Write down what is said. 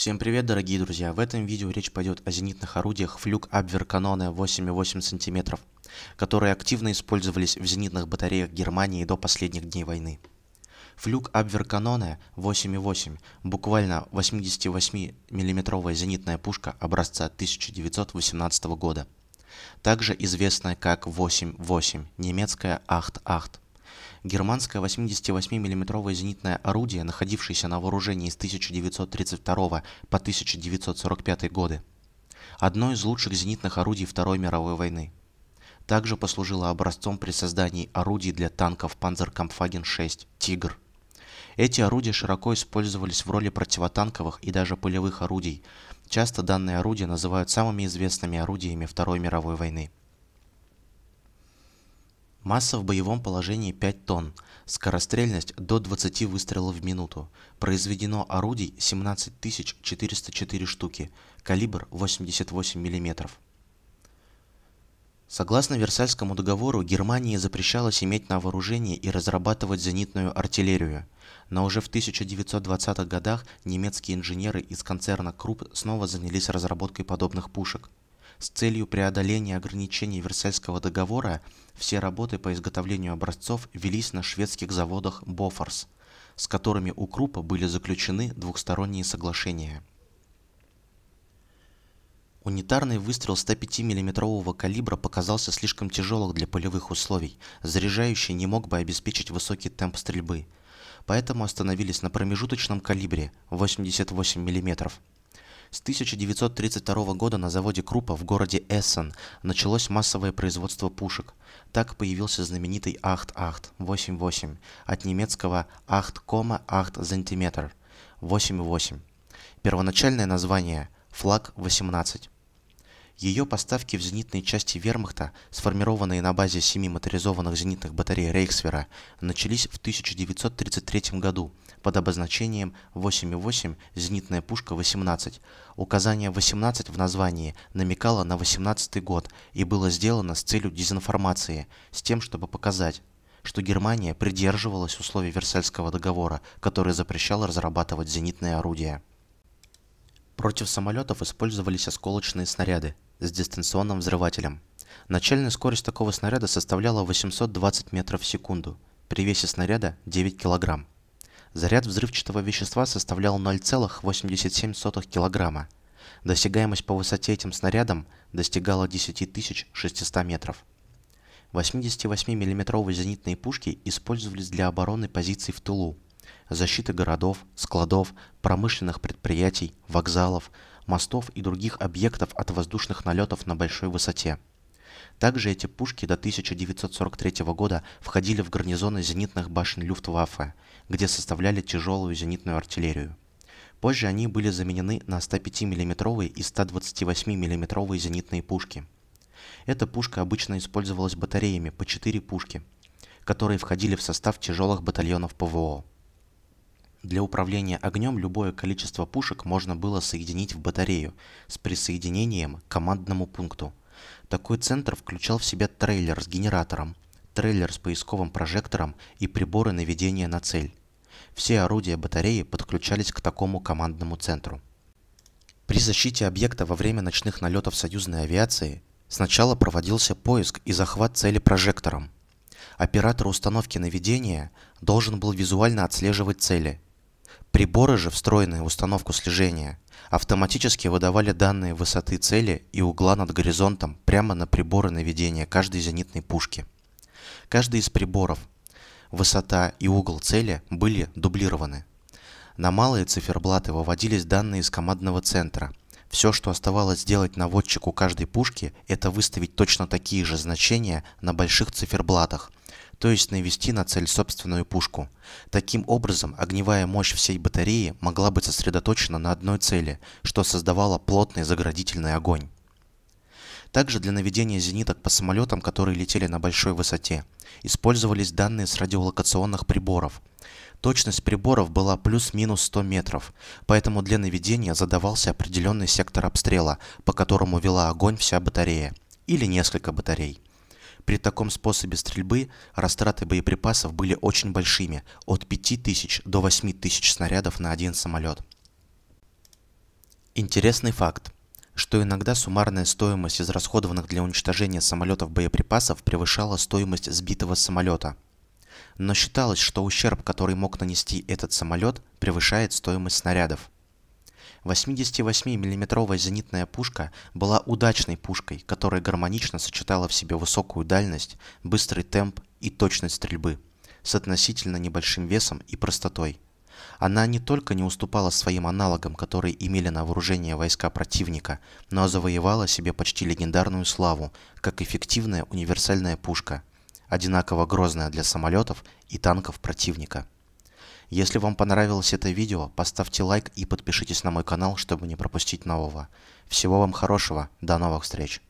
Всем привет, дорогие друзья! В этом видео речь пойдет о зенитных орудиях флюк Абвер Каноне 8,8 см, которые активно использовались в зенитных батареях Германии до последних дней войны. Флюк Абвер Каноне 8,8, буквально 88 миллиметровая зенитная пушка образца 1918 года, также известная как 8,8, немецкая Ахт-Ахт. Германское 88-мм зенитное орудие, находившееся на вооружении с 1932 по 1945 годы. Одно из лучших зенитных орудий Второй мировой войны. Также послужило образцом при создании орудий для танков Panzerkampfwagen-6 «Тигр». Эти орудия широко использовались в роли противотанковых и даже полевых орудий. Часто данные орудия называют самыми известными орудиями Второй мировой войны. Масса в боевом положении 5 тонн, скорострельность до 20 выстрелов в минуту, произведено орудий 17404 штуки, калибр 88 мм. Согласно Версальскому договору, Германии запрещалось иметь на вооружении и разрабатывать зенитную артиллерию. Но уже в 1920-х годах немецкие инженеры из концерна Круп снова занялись разработкой подобных пушек. С целью преодоления ограничений Версальского договора все работы по изготовлению образцов велись на шведских заводах Бофорс, с которыми у Крупа были заключены двухсторонние соглашения. Унитарный выстрел 105 миллиметрового калибра показался слишком тяжелым для полевых условий, заряжающий не мог бы обеспечить высокий темп стрельбы, поэтому остановились на промежуточном калибре 88 миллиметров – с 1932 года на заводе Крупа в городе Эссен началось массовое производство пушек. Так появился знаменитый Ахт-Ахт 8.8 от немецкого Ахт-Кома ахт сантиметр 8.8. Первоначальное название «Флаг 18». Ее поставки в зенитные части вермахта, сформированные на базе семи моторизованных зенитных батарей Рейхсвера, начались в 1933 году – под обозначением 8,8 зенитная пушка 18. Указание 18 в названии намекало на 18 й год и было сделано с целью дезинформации, с тем, чтобы показать, что Германия придерживалась условий Версальского договора, который запрещал разрабатывать зенитные орудия. Против самолетов использовались осколочные снаряды с дистанционным взрывателем. Начальная скорость такого снаряда составляла 820 метров в секунду, при весе снаряда 9 килограмм. Заряд взрывчатого вещества составлял 0,87 килограмма. Досягаемость по высоте этим снарядом достигала 10 600 метров. 88 миллиметровые зенитные пушки использовались для обороны позиций в тылу, защиты городов, складов, промышленных предприятий, вокзалов, мостов и других объектов от воздушных налетов на большой высоте. Также эти пушки до 1943 года входили в гарнизоны зенитных башен Люфтваффе, где составляли тяжелую зенитную артиллерию. Позже они были заменены на 105 миллиметровые и 128 миллиметровые зенитные пушки. Эта пушка обычно использовалась батареями по 4 пушки, которые входили в состав тяжелых батальонов ПВО. Для управления огнем любое количество пушек можно было соединить в батарею с присоединением к командному пункту – такой центр включал в себя трейлер с генератором, трейлер с поисковым прожектором и приборы наведения на цель. Все орудия батареи подключались к такому командному центру. При защите объекта во время ночных налетов союзной авиации сначала проводился поиск и захват цели прожектором. Оператор установки наведения должен был визуально отслеживать цели – Приборы же, встроенные в установку слежения, автоматически выдавали данные высоты цели и угла над горизонтом прямо на приборы наведения каждой зенитной пушки. Каждый из приборов высота и угол цели были дублированы. На малые циферблаты выводились данные из командного центра, все, что оставалось сделать наводчику каждой пушки, это выставить точно такие же значения на больших циферблатах, то есть навести на цель собственную пушку. Таким образом, огневая мощь всей батареи могла быть сосредоточена на одной цели, что создавало плотный заградительный огонь. Также для наведения зениток по самолетам, которые летели на большой высоте, использовались данные с радиолокационных приборов. Точность приборов была плюс-минус 100 метров, поэтому для наведения задавался определенный сектор обстрела, по которому вела огонь вся батарея, или несколько батарей. При таком способе стрельбы растраты боеприпасов были очень большими, от 5000 до 8000 снарядов на один самолет. Интересный факт что иногда суммарная стоимость израсходованных для уничтожения самолетов боеприпасов превышала стоимость сбитого самолета. Но считалось, что ущерб, который мог нанести этот самолет, превышает стоимость снарядов. 88 миллиметровая зенитная пушка была удачной пушкой, которая гармонично сочетала в себе высокую дальность, быстрый темп и точность стрельбы с относительно небольшим весом и простотой – она не только не уступала своим аналогам, которые имели на вооружение войска противника, но завоевала себе почти легендарную славу, как эффективная универсальная пушка, одинаково грозная для самолетов и танков противника. Если вам понравилось это видео, поставьте лайк и подпишитесь на мой канал, чтобы не пропустить нового. Всего вам хорошего, до новых встреч!